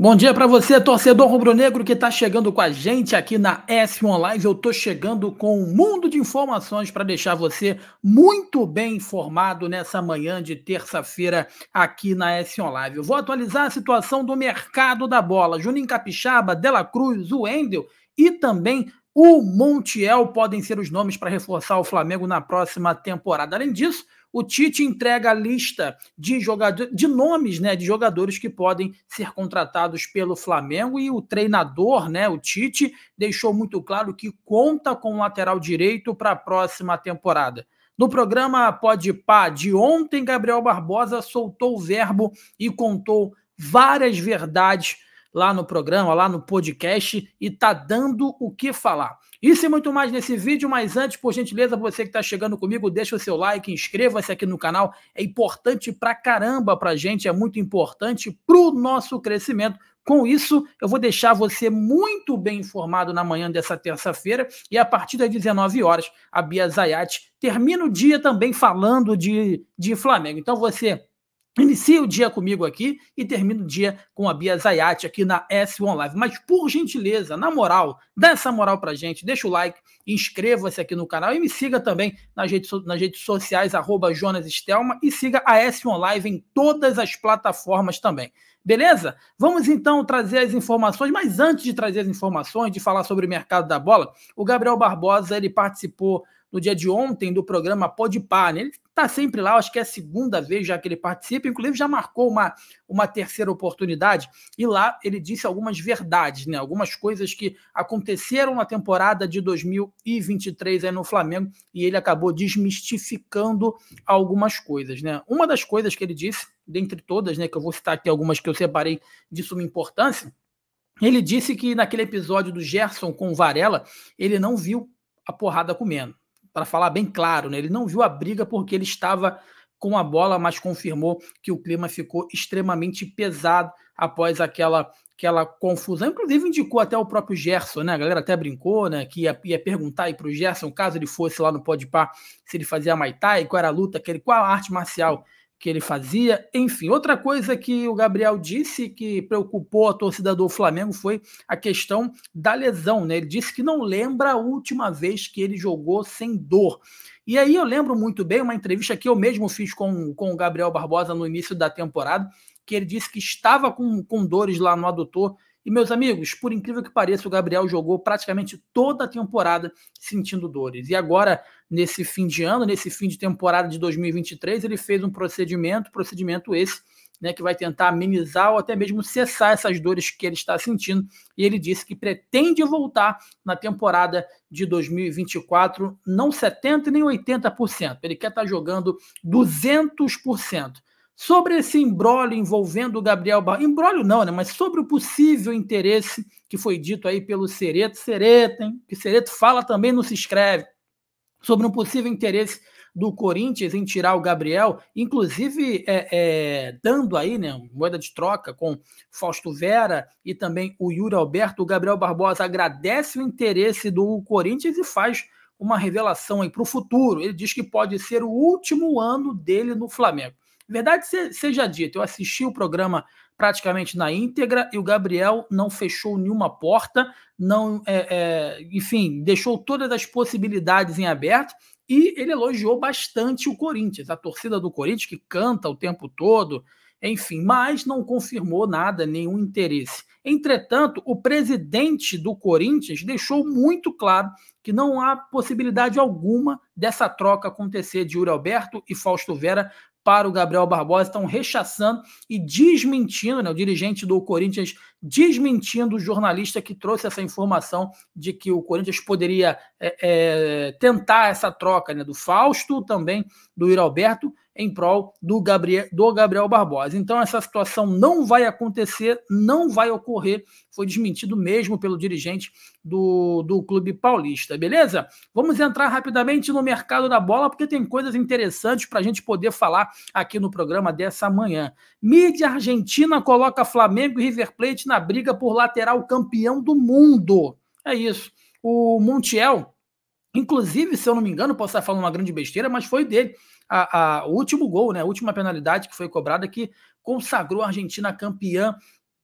Bom dia para você, torcedor rubro-negro que está chegando com a gente aqui na S1 Live. Eu estou chegando com um mundo de informações para deixar você muito bem informado nessa manhã de terça-feira aqui na S1 Live. Eu vou atualizar a situação do mercado da bola. Juninho Capixaba, Dela Cruz, Wendel e também o Montiel podem ser os nomes para reforçar o Flamengo na próxima temporada. Além disso, o Tite entrega a lista de jogadores, de nomes, né, de jogadores que podem ser contratados pelo Flamengo e o treinador, né, o Tite, deixou muito claro que conta com o lateral direito para a próxima temporada. No programa Pode Pá de ontem, Gabriel Barbosa soltou o verbo e contou várias verdades lá no programa, lá no podcast e tá dando o que falar. Isso e muito mais nesse vídeo, mas antes, por gentileza, você que está chegando comigo, deixa o seu like, inscreva-se aqui no canal, é importante pra caramba pra gente, é muito importante pro nosso crescimento. Com isso, eu vou deixar você muito bem informado na manhã dessa terça-feira e a partir das 19 horas, a Bia Zayat termina o dia também falando de, de Flamengo. Então você Inicia o dia comigo aqui e termina o dia com a Bia Zayat aqui na S1 Live. Mas, por gentileza, na moral, dá essa moral pra gente, deixa o like, inscreva-se aqui no canal e me siga também nas redes, nas redes sociais, arroba Jonas Estelma, e siga a S1 Live em todas as plataformas também. Beleza? Vamos então trazer as informações, mas antes de trazer as informações, de falar sobre o mercado da bola, o Gabriel Barbosa, ele participou no dia de ontem do programa Pode Par, né? ele Está sempre lá, acho que é a segunda vez já que ele participa, inclusive já marcou uma, uma terceira oportunidade, e lá ele disse algumas verdades, né? algumas coisas que aconteceram na temporada de 2023 aí no Flamengo, e ele acabou desmistificando algumas coisas. Né? Uma das coisas que ele disse, dentre todas, né, que eu vou citar aqui algumas que eu separei de suma importância, ele disse que naquele episódio do Gerson com o Varela, ele não viu a porrada comendo para falar bem claro, né? ele não viu a briga porque ele estava com a bola, mas confirmou que o clima ficou extremamente pesado após aquela aquela confusão. Inclusive indicou até o próprio Gerson, né? A galera até brincou, né? Que ia, ia perguntar aí o Gerson, caso ele fosse lá no Podpah, se ele fazia Maitai, qual era a luta, aquele, qual a arte marcial que ele fazia. Enfim, outra coisa que o Gabriel disse que preocupou a torcida do Flamengo foi a questão da lesão. Né? Ele disse que não lembra a última vez que ele jogou sem dor. E aí eu lembro muito bem uma entrevista que eu mesmo fiz com, com o Gabriel Barbosa no início da temporada, que ele disse que estava com, com dores lá no adutor. E, meus amigos, por incrível que pareça, o Gabriel jogou praticamente toda a temporada sentindo dores. E agora nesse fim de ano, nesse fim de temporada de 2023, ele fez um procedimento, procedimento esse, né, que vai tentar amenizar ou até mesmo cessar essas dores que ele está sentindo. E ele disse que pretende voltar na temporada de 2024, não 70% nem 80%. Ele quer estar tá jogando 200%. Sobre esse embrólio envolvendo o Gabriel Barros, embrólio não, né? Mas sobre o possível interesse que foi dito aí pelo Sereto, Sereto, hein? Que Sereto fala também, não se escreve sobre um possível interesse do Corinthians em tirar o Gabriel, inclusive é, é, dando aí né, moeda de troca com Fausto Vera e também o Yuri Alberto. O Gabriel Barbosa agradece o interesse do Corinthians e faz uma revelação aí para o futuro. Ele diz que pode ser o último ano dele no Flamengo. Verdade seja dita, eu assisti o programa praticamente na íntegra e o Gabriel não fechou nenhuma porta, não, é, é, enfim, deixou todas as possibilidades em aberto e ele elogiou bastante o Corinthians, a torcida do Corinthians que canta o tempo todo, enfim, mas não confirmou nada, nenhum interesse. Entretanto, o presidente do Corinthians deixou muito claro que não há possibilidade alguma dessa troca acontecer de Yuri Alberto e Fausto Vera para o Gabriel Barbosa, estão rechaçando e desmentindo, né, o dirigente do Corinthians desmentindo o jornalista que trouxe essa informação de que o Corinthians poderia é, é, tentar essa troca né, do Fausto, também do Iro Alberto em prol do Gabriel, do Gabriel Barbosa. Então, essa situação não vai acontecer, não vai ocorrer. Foi desmentido mesmo pelo dirigente do, do Clube Paulista, beleza? Vamos entrar rapidamente no mercado da bola, porque tem coisas interessantes para a gente poder falar aqui no programa dessa manhã. Mídia Argentina coloca Flamengo e River Plate na briga por lateral campeão do mundo. É isso. O Montiel, inclusive, se eu não me engano, posso estar falando uma grande besteira, mas foi dele a, a, o último gol, né, a última penalidade que foi cobrada que consagrou a Argentina campeã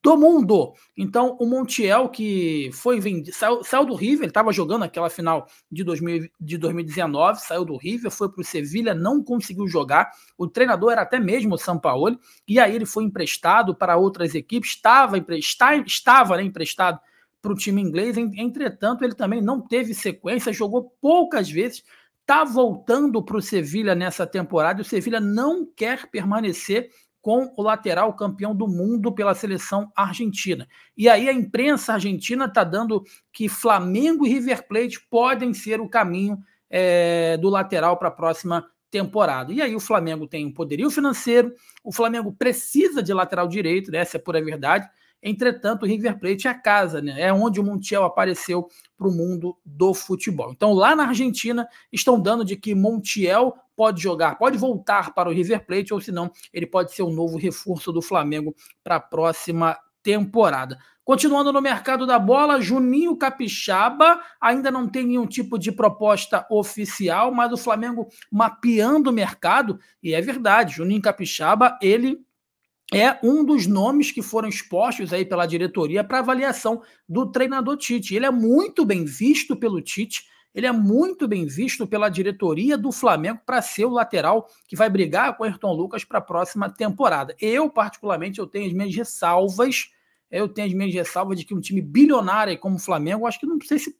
do mundo. Então, o Montiel, que foi vendido, saiu, saiu do River, ele estava jogando aquela final de, 2000, de 2019, saiu do River, foi para o Sevilha, não conseguiu jogar. O treinador era até mesmo o Sampaoli, e aí ele foi emprestado para outras equipes, estava, está, estava né, emprestado para o time inglês, entretanto, ele também não teve sequência, jogou poucas vezes está voltando para o Sevilha nessa temporada. O Sevilha não quer permanecer com o lateral campeão do mundo pela seleção argentina. E aí a imprensa argentina está dando que Flamengo e River Plate podem ser o caminho é, do lateral para a próxima temporada. E aí o Flamengo tem um poderio financeiro, o Flamengo precisa de lateral direito, né? essa é pura verdade. Entretanto, o River Plate é a casa, né? É onde o Montiel apareceu para o mundo do futebol. Então, lá na Argentina, estão dando de que Montiel pode jogar, pode voltar para o River Plate, ou se não, ele pode ser o novo reforço do Flamengo para a próxima temporada. Continuando no mercado da bola, Juninho Capixaba ainda não tem nenhum tipo de proposta oficial, mas o Flamengo mapeando o mercado, e é verdade, Juninho Capixaba, ele é um dos nomes que foram expostos aí pela diretoria para avaliação do treinador Tite. Ele é muito bem visto pelo Tite, ele é muito bem visto pela diretoria do Flamengo para ser o lateral que vai brigar com Ayrton Lucas para a próxima temporada. Eu, particularmente, eu tenho as minhas ressalvas, eu tenho as minhas ressalvas de que um time bilionário como o Flamengo, acho que não sei se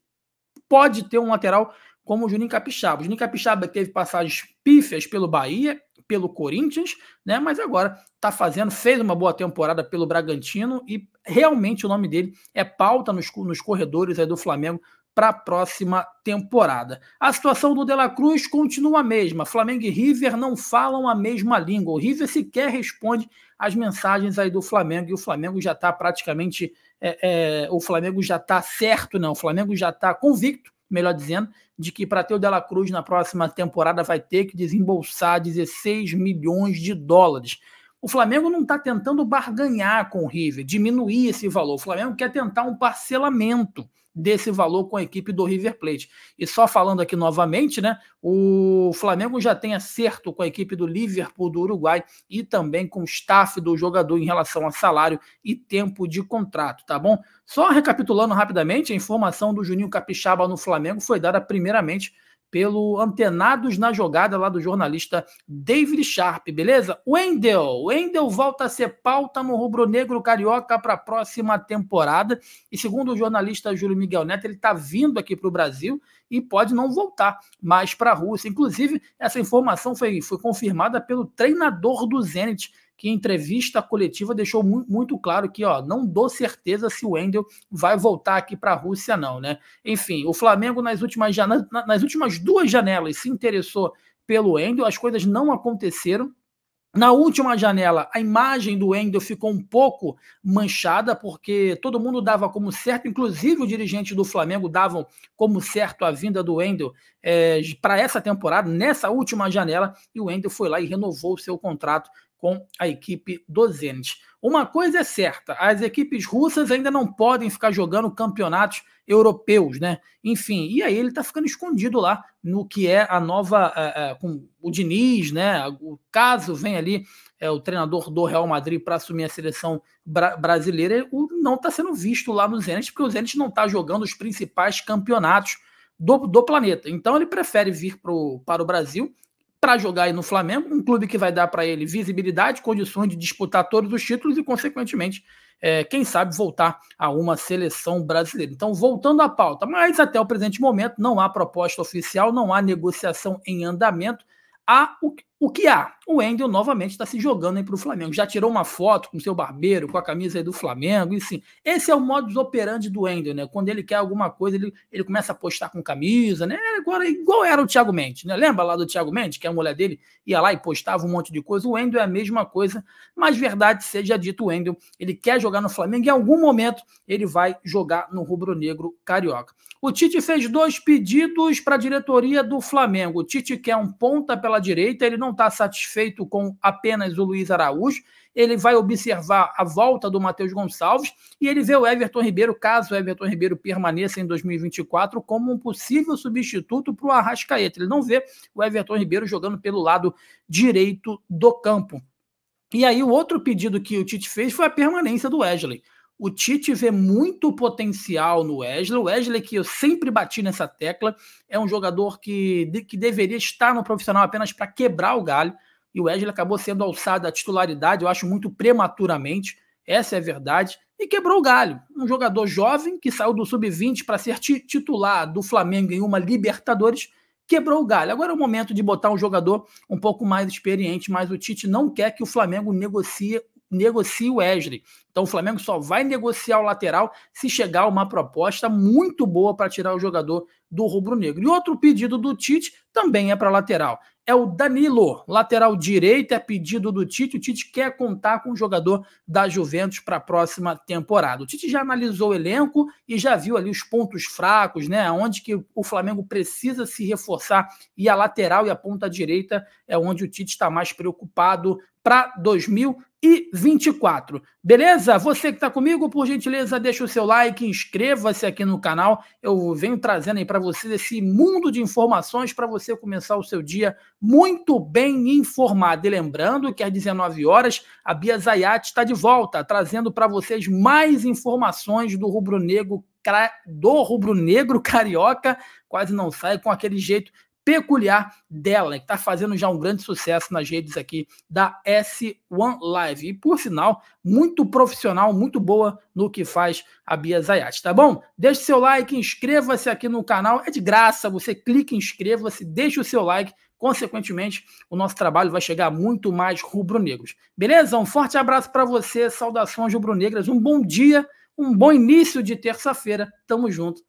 pode ter um lateral como o Juninho Capixaba. O Juninho Capixaba teve passagens pífias pelo Bahia, pelo Corinthians, né? Mas agora está fazendo, fez uma boa temporada pelo Bragantino e realmente o nome dele é pauta nos, nos corredores do Flamengo para a próxima temporada. A situação do De La Cruz continua a mesma. Flamengo e River não falam a mesma língua. O River sequer responde às mensagens aí do Flamengo e o Flamengo já está praticamente. É, é, o Flamengo já está certo, não. O Flamengo já está convicto melhor dizendo, de que para ter o Dela Cruz na próxima temporada vai ter que desembolsar 16 milhões de dólares. O Flamengo não está tentando barganhar com o River, diminuir esse valor. O Flamengo quer tentar um parcelamento desse valor com a equipe do River Plate. E só falando aqui novamente, né, o Flamengo já tem acerto com a equipe do Liverpool do Uruguai e também com o staff do jogador em relação a salário e tempo de contrato, tá bom? Só recapitulando rapidamente, a informação do Juninho Capixaba no Flamengo foi dada primeiramente pelo Antenados na Jogada, lá do jornalista David Sharp, beleza? Wendel, Wendel volta a ser pauta no rubro-negro carioca para a próxima temporada. E segundo o jornalista Júlio Miguel Neto, ele está vindo aqui para o Brasil e pode não voltar mais para a Rússia. Inclusive, essa informação foi, foi confirmada pelo treinador do Zenit, que em entrevista coletiva deixou mu muito claro que ó, não dou certeza se o Wendel vai voltar aqui para a Rússia, não, né? Enfim, o Flamengo nas últimas, nas últimas duas janelas se interessou pelo Wendel, as coisas não aconteceram. Na última janela, a imagem do Wendel ficou um pouco manchada, porque todo mundo dava como certo, inclusive o dirigente do Flamengo davam como certo a vinda do Wendel é, eh, para essa temporada, nessa última janela, e o Wendel foi lá e renovou o seu contrato com a equipe do Zenit. Uma coisa é certa, as equipes russas ainda não podem ficar jogando campeonatos europeus, né? Enfim, e aí ele tá ficando escondido lá no que é a nova eh, eh, com o Diniz, né? O caso vem ali é o treinador do Real Madrid para assumir a seleção bra brasileira, o não tá sendo visto lá no Zenit, porque o Zenit não tá jogando os principais campeonatos do, do planeta. Então ele prefere vir pro, para o Brasil para jogar aí no Flamengo, um clube que vai dar para ele visibilidade, condições de disputar todos os títulos e, consequentemente, é, quem sabe voltar a uma seleção brasileira. Então, voltando à pauta, mas até o presente momento não há proposta oficial, não há negociação em andamento. Há o que o que há? O Wendel novamente está se jogando aí para o Flamengo. Já tirou uma foto com seu barbeiro, com a camisa do Flamengo, e sim. Esse é o modus operandi do Wendel, né? Quando ele quer alguma coisa, ele, ele começa a postar com camisa, né? Agora, igual era o Thiago Mendes, né? Lembra lá do Thiago Mendes, que a mulher dele ia lá e postava um monte de coisa? O Wendel é a mesma coisa, mas verdade seja dito, o Wendel, ele quer jogar no Flamengo e em algum momento ele vai jogar no rubro-negro carioca. O Tite fez dois pedidos para a diretoria do Flamengo. O Tite quer um ponta pela direita, ele não está satisfeito com apenas o Luiz Araújo, ele vai observar a volta do Matheus Gonçalves e ele vê o Everton Ribeiro, caso o Everton Ribeiro permaneça em 2024, como um possível substituto para o Arrascaeta. Ele não vê o Everton Ribeiro jogando pelo lado direito do campo. E aí, o outro pedido que o Tite fez foi a permanência do Wesley. O Tite vê muito potencial no Wesley. O Wesley, que eu sempre bati nessa tecla, é um jogador que, que deveria estar no profissional apenas para quebrar o galho. E o Wesley acabou sendo alçado à titularidade, eu acho, muito prematuramente. Essa é a verdade. E quebrou o galho. Um jogador jovem que saiu do sub-20 para ser titular do Flamengo em uma Libertadores quebrou o galho. Agora é o momento de botar um jogador um pouco mais experiente, mas o Tite não quer que o Flamengo negocie negocie o Wesley. Então o Flamengo só vai negociar o lateral se chegar uma proposta muito boa para tirar o jogador do rubro-negro. E outro pedido do Tite também é para lateral. É o Danilo, lateral direito, é pedido do Tite. O Tite quer contar com o jogador da Juventus para a próxima temporada. O Tite já analisou o elenco e já viu ali os pontos fracos, né? Onde que o Flamengo precisa se reforçar e a lateral e a ponta direita é onde o Tite está mais preocupado para 2020 e 24. Beleza? Você que está comigo, por gentileza, deixa o seu like, inscreva-se aqui no canal. Eu venho trazendo aí para vocês esse mundo de informações para você começar o seu dia muito bem informado. E lembrando que às 19 horas a Bia Zayat está de volta, trazendo para vocês mais informações do rubro-negro do rubro-negro carioca, quase não sai com aquele jeito peculiar dela, que está fazendo já um grande sucesso nas redes aqui da S1 Live. E, por sinal, muito profissional, muito boa no que faz a Bia Zayat, tá bom? Deixe seu like, inscreva-se aqui no canal, é de graça, você clica, inscreva-se, deixa o seu like, consequentemente, o nosso trabalho vai chegar a muito mais rubro-negros. Beleza? Um forte abraço para você, saudações rubro-negras, um bom dia, um bom início de terça-feira, tamo junto